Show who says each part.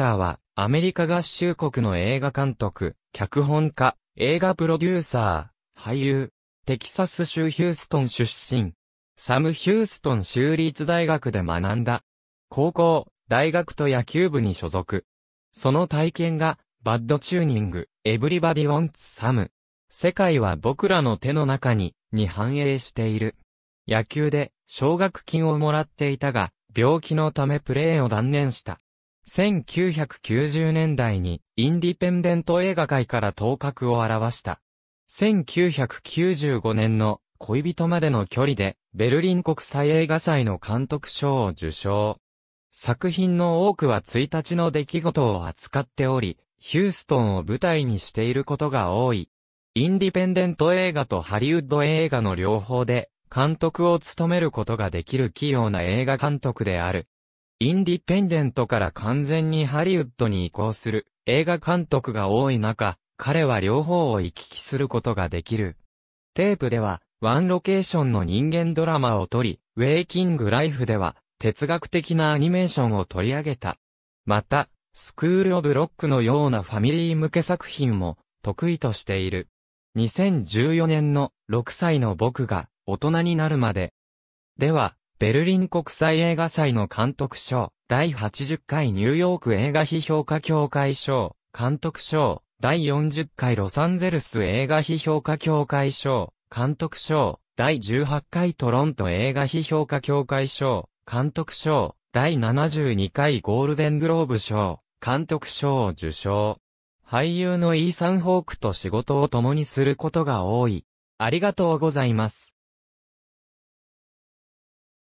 Speaker 1: ターは、アメリカ合衆国の映画監督、脚本家、映画プロデューサー、俳優、テキサス州ヒューストン出身。サム・ヒューストン州立大学で学んだ。高校、大学と野球部に所属。その体験が、バッドチューニング、エブリバディ・ウォンツ・サム。世界は僕らの手の中に、に反映している。野球で、奨学金をもらっていたが、病気のためプレーを断念した。1990年代にインディペンデント映画界から頭角を現した。1995年の恋人までの距離でベルリン国際映画祭の監督賞を受賞。作品の多くは1日の出来事を扱っており、ヒューストンを舞台にしていることが多い。インディペンデント映画とハリウッド映画の両方で監督を務めることができる器用な映画監督である。インディペンデントから完全にハリウッドに移行する映画監督が多い中、彼は両方を行き来することができる。テープでは、ワンロケーションの人間ドラマを撮り、ウェイキングライフでは、哲学的なアニメーションを取り上げた。また、スクールオブロックのようなファミリー向け作品も得意としている。2014年の6歳の僕が大人になるまで。では、ベルリン国際映画祭の監督賞、第80回ニューヨーク映画批評家協会賞、監督賞、第40回ロサンゼルス映画批評家協会賞、監督賞、第18回トロント映画批評家協会賞、監督賞、第72回ゴールデングローブ賞、監督賞を受賞。俳優のイーサン・ホークと仕事を共にすることが多い。ありがとうございます。